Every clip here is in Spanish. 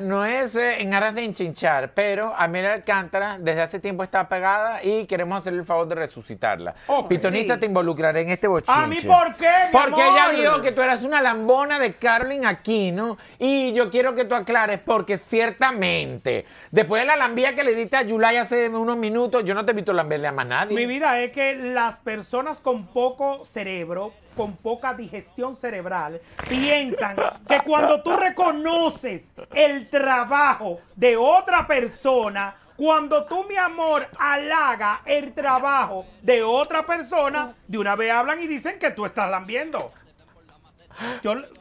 No es eh, en aras de enchinchar, pero a Amelia Alcántara desde hace tiempo está pegada y queremos hacerle el favor de resucitarla. Oh, pues Pitonista, te involucraré en este bochinche. ¿A mí por qué? Mi Porque ella dijo que tú eras una lambona de Carolyn Aquino y yo quiero que tú aclares porque ciertamente, después de la lambía que le diste a Yulay hace unos minutos, yo no te invito a lamberle a más nadie. Mi vida es que las personas con poco cerebro con poca digestión cerebral piensan que cuando tú reconoces el trabajo de otra persona, cuando tú, mi amor, halaga el trabajo de otra persona, de una vez hablan y dicen que tú estás lambiendo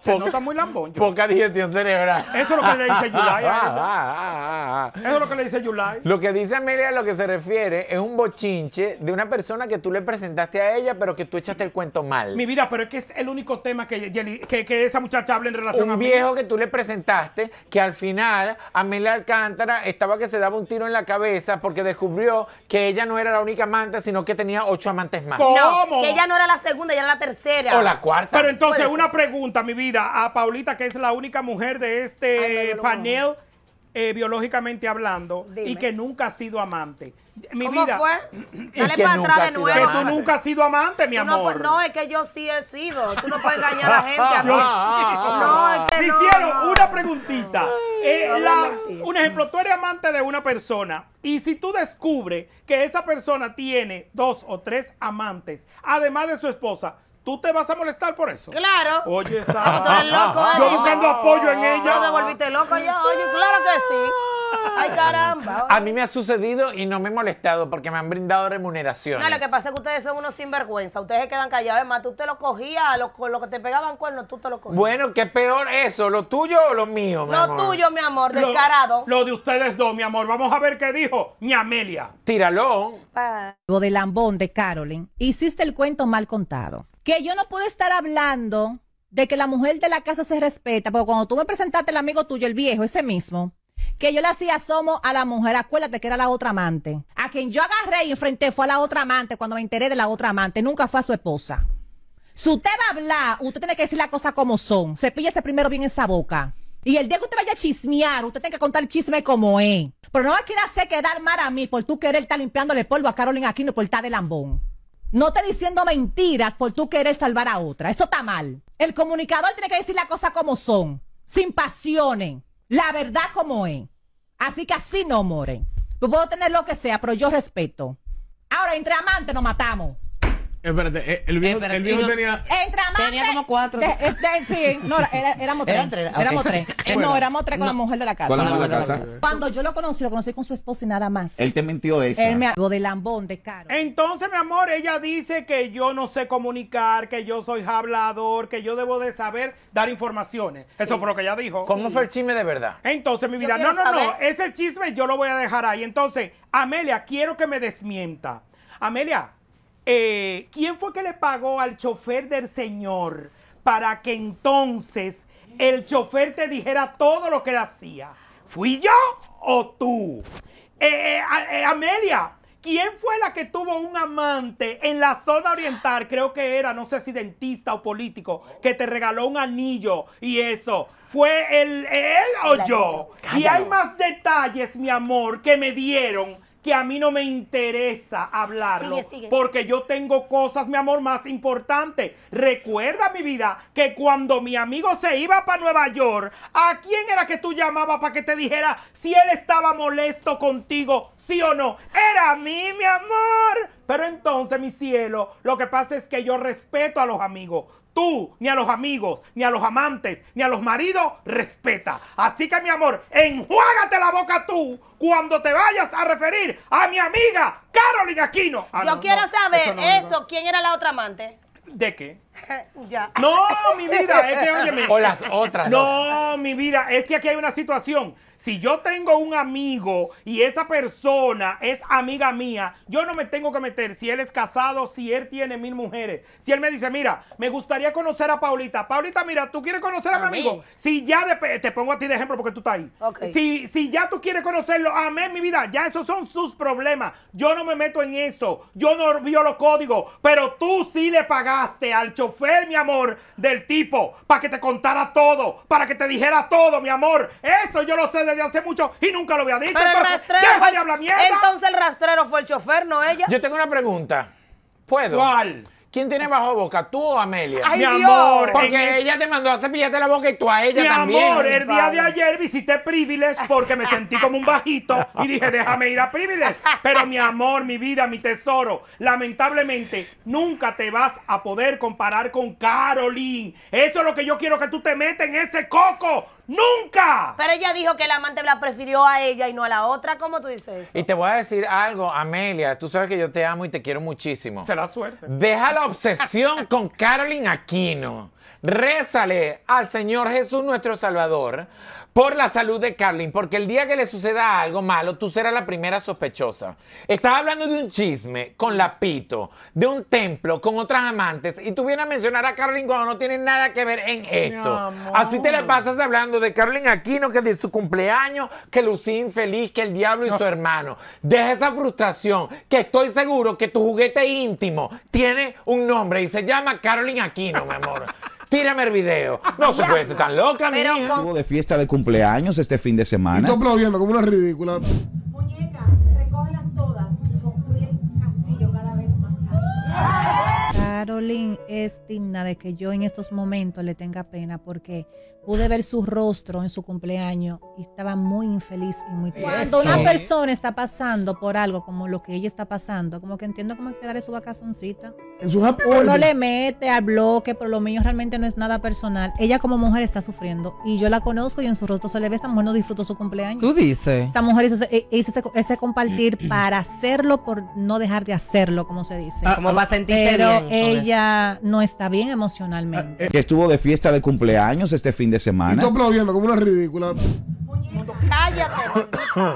se nota muy lambón. Poca digestión cerebral. Eso es lo que le dice ah, Yulai. Ah, ah, Eso es lo que le dice Yulai. Lo que dice Amelia a lo que se refiere es un bochinche de una persona que tú le presentaste a ella, pero que tú echaste el cuento mal. Mi vida, pero es que es el único tema que, esa muchacha habla en relación a Un viejo que tú le presentaste que al final Amelia Alcántara estaba que se daba un tiro en la cabeza porque descubrió que ella no era la única amante, sino que tenía ocho amantes más. ¿Cómo? que ella no era la segunda, ella era la tercera. O la cuarta. Pero entonces una pregunta pregunta, mi vida, a Paulita, que es la única mujer de este panel, eh, biológicamente hablando, y que nunca ha sido amante. Mi ¿Cómo vida, fue? Eh, Dale para atrás de nuevo. Que tú nunca has sido amante, mi amor. No, no, es que yo sí he sido. Tú no puedes engañar a la gente. no, es que no, hicieron una preguntita. Eh, un ejemplo, tú eres amante de una persona y si tú descubres que esa persona tiene dos o tres amantes, además de su esposa, ¿Tú te vas a molestar por eso? Claro. Oye, esa. Tú loco, Yo buscando apoyo en ella. ¿No me volviste loco ya? Oye, claro que sí. Ay, caramba. A mí me ha sucedido y no me he molestado porque me han brindado remuneración. No, lo que pasa es que ustedes son unos sinvergüenza. Ustedes se quedan callados. Es más, tú te lo cogías, lo, que te pegaban cuernos, tú te lo cogías. Bueno, ¿qué peor eso? ¿Lo tuyo o lo mío, mi Lo tuyo, mi amor, descarado. Lo, de ustedes dos, mi amor. Vamos a ver qué dijo amelia Tíralo. Lo de lambón de Carolyn. Hiciste el cuento mal contado que yo no puedo estar hablando de que la mujer de la casa se respeta, porque cuando tú me presentaste el amigo tuyo, el viejo, ese mismo, que yo le hacía asomo a la mujer, acuérdate que era la otra amante. A quien yo agarré y enfrenté fue a la otra amante cuando me enteré de la otra amante, nunca fue a su esposa. Si usted va a hablar, usted tiene que decir las cosas como son. ese primero bien esa boca. Y el día que usted vaya a chismear, usted tiene que contar el chisme como es. Pero no va a hacer quedar mal a mí por tú querer estar limpiándole polvo a Carolina Aquino por estar de lambón. No te diciendo mentiras por tú querer salvar a otra. Eso está mal. El comunicador tiene que decir las cosas como son, sin pasiones, la verdad como es. Así que así no, moren. puedo tener lo que sea, pero yo respeto. Ahora, entre amantes nos matamos. Eh, Espérate, el viejo, el viejo tenía. como cuatro. Eh, sí, no, éramos tres. Éramos tres. no, éramos tres con la mujer de la casa. Cuando yo lo conocí, lo conocí con su esposa y nada más. Él te mintió eso. Él me habló de lambón, de caro. Entonces, mi amor, ella dice que yo no sé comunicar, que yo soy hablador, que yo debo de saber dar informaciones. Eso fue lo que ella dijo. ¿Cómo fue el chisme de verdad? Entonces, mi vida, no, no, no. Ese chisme yo lo voy a dejar ahí. Entonces, Amelia, quiero que me desmienta. Amelia, eh, ¿Quién fue que le pagó al chofer del señor para que entonces el chofer te dijera todo lo que le hacía? ¿Fui yo o tú? Eh, eh, Amelia, ¿quién fue la que tuvo un amante en la zona oriental? Creo que era, no sé si dentista o político, que te regaló un anillo y eso. ¿Fue él, o yo? Y hay más detalles, mi amor, que me dieron que a mí no me interesa hablarlo. Porque yo tengo cosas, mi amor, más importantes. Recuerda, mi vida, que cuando mi amigo se iba para Nueva York, ¿a quién era que tú llamabas para que te dijera si él estaba molesto contigo, sí o no? Era a mí, mi amor. Pero entonces, mi cielo, lo que pasa es que yo respeto a los amigos tú, ni a los amigos, ni a los amantes, ni a los maridos, respeta. Así que mi amor, enjuágate la boca tú cuando te vayas a referir a mi amiga Carolina Aquino. Ah, Yo quiero saber eso ¿quién era la otra amante? ¿De qué? No, mi vida, es que O las otras. No, mi vida, es que aquí hay una situación. Si yo tengo un amigo y esa persona es amiga mía, yo no me tengo que meter si él es casado, si él tiene mil mujeres. Si él me dice, mira, me gustaría conocer a Paulita. Paulita, mira, tú quieres conocer a, mi amigo. Si ya te pongo a ti de ejemplo porque tú estás ahí. Si, ya tú quieres conocerlo, amén, mi vida, ya esos son sus problemas. Yo no me meto en eso. Yo no vio los códigos, pero tú sí le pagaste al chofer, mi amor, del tipo, para que te contara todo, para que te dijera todo, mi amor. Eso yo lo sé desde hace mucho y nunca lo había dicho. entonces, el rastrero deja hablar mierda. Entonces el rastrero fue el chofer, no ella. Yo tengo una pregunta. ¿Puedo? ¿Cuál? ¿Quién tiene bajo boca, tú o Amelia? mi amor. Porque ella te mandó a cepillarte la boca y tú a ella también. Mi amor, el día de ayer visité Privilege porque me sentí como un bajito y dije, déjame ir a Privilege. Pero mi amor, mi vida, mi tesoro, lamentablemente nunca te vas a poder comparar con Caroline. Eso es lo que yo quiero que tú te metas en ese coco. ¡Nunca! Pero ella dijo que el amante la prefirió a ella y no a la otra. ¿Cómo tú dices eso? Y te voy a decir algo, Amelia. Tú sabes que yo te amo y te quiero muchísimo. Será suerte. Deja la obsesión con Carolyn Aquino. Rézale al Señor Jesús nuestro Salvador por la salud de Carlin, porque el día que le suceda algo malo, tú serás la primera sospechosa. Estás hablando de un chisme con Lapito, de un templo con otras amantes, y tú vienes a mencionar a Carlin cuando no tiene nada que ver en esto. Así te le pasas hablando de Carlin Aquino, que de su cumpleaños, que lucía infeliz, que el diablo y su hermano. Deja esa frustración, que estoy seguro que tu juguete íntimo tiene un nombre y se llama Carolyn Aquino, mi amor tírame el video. No se puede ser tan loca, mi Pero Estuvo de fiesta de cumpleaños este fin de semana. Y estoy aplaudiendo como una ridícula. Muñeca, recógelas todas y construye un castillo cada vez más alto. Caroline es digna de que yo en estos momentos le tenga pena porque pude ver su rostro en su cumpleaños y estaba muy infeliz y muy triste. Cuando una persona está pasando por algo como lo que ella está pasando, como que entiendo cómo hay que darle su vacacioncita. En su Uno le mete al bloque, pero lo mío realmente no es nada personal. Ella como mujer está sufriendo y yo la conozco y en su rostro se le ve, esta mujer no disfrutó su cumpleaños. Tú dices. Esa mujer hizo, ese, eh, compartir para hacerlo, por no dejar de hacerlo, como se dice. Ah, como sentirse ella no está bien emocionalmente. Ah, eh, que estuvo de fiesta de cumpleaños este fin de semana. Y aplaudiendo como una ridícula. Cállate.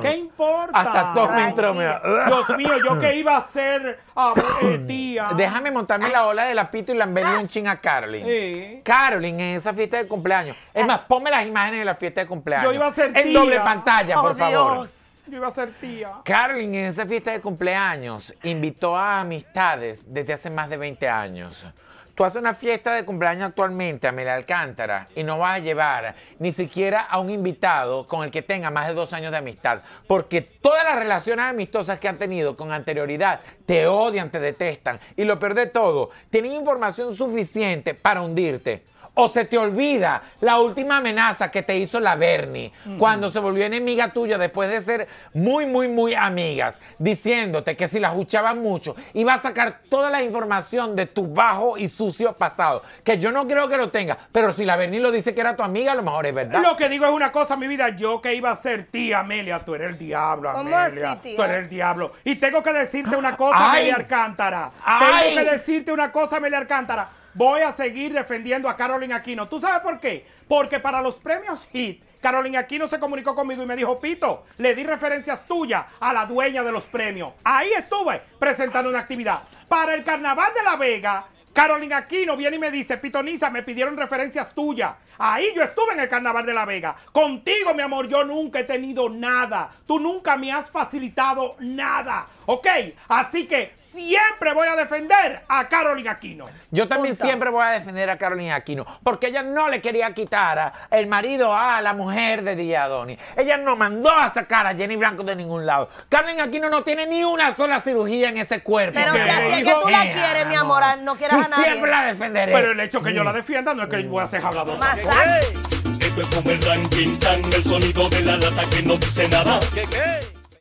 ¿Qué importa? Hasta todo me entró, Dios mío, yo que iba a ser ah, eh, tía. Déjame montarme la ola de la pito y la venido un ching a Carolyn. Sí. Carolyn en esa fiesta de cumpleaños. Es ah. más, ponme las imágenes de la fiesta de cumpleaños. Yo iba a ser tía. En doble pantalla, por oh, favor. Dios. Yo iba a ser tía. carlin en esa fiesta de cumpleaños invitó a amistades desde hace más de 20 años. Tú haces una fiesta de cumpleaños actualmente a Mel Alcántara y no vas a llevar ni siquiera a un invitado con el que tenga más de dos años de amistad, porque todas las relaciones amistosas que han tenido con anterioridad te odian, te detestan y lo peor todo, tienen información suficiente para hundirte o se te olvida la última amenaza que te hizo la Bernie cuando se volvió enemiga tuya después de ser muy, muy, muy amigas, diciéndote que si la escuchaban mucho iba a sacar toda la información de tu bajo y sucio pasado, que yo no creo que lo tenga, pero si la Bernie lo dice que era tu amiga, a lo mejor es verdad. Lo que digo es una cosa, mi vida, yo que iba a ser tía Amelia, tú eres el diablo, Amelia, tú eres el diablo. Y tengo que decirte una cosa, Amelia Arcántara. Tengo que decirte una cosa, Amelia Arcántara voy a seguir defendiendo a Carolina Aquino. ¿Tú sabes por qué? Porque para los premios HIT, Carolina Aquino se comunicó conmigo y me dijo, Pito, le di referencias tuyas a la dueña de los premios. Ahí estuve presentando una actividad. Para el Carnaval de La Vega, Carolina Aquino viene y me dice, pitoniza me pidieron referencias tuyas. Ahí yo estuve en el Carnaval de la Vega. Contigo, mi amor, yo nunca he tenido nada. Tú nunca me has facilitado nada. ¿Ok? Así que siempre voy a defender a Carolina Aquino. Yo también siempre voy a defender a Carolina Aquino, porque ella no le quería quitar el marido a la mujer de Diadoni. Ella no mandó a sacar a Jenny Blanco de ningún lado. Carolina Aquino no tiene ni una sola cirugía en ese cuerpo. Pero si así es que tú la quieres, mi amor, ah, no quieras a nadie. Siempre la defenderé. Pero el hecho que yo la defienda no es que voy a ser hablador. Esto es como el ranking tan, el sonido de la lata que no dice nada. ¿Qué,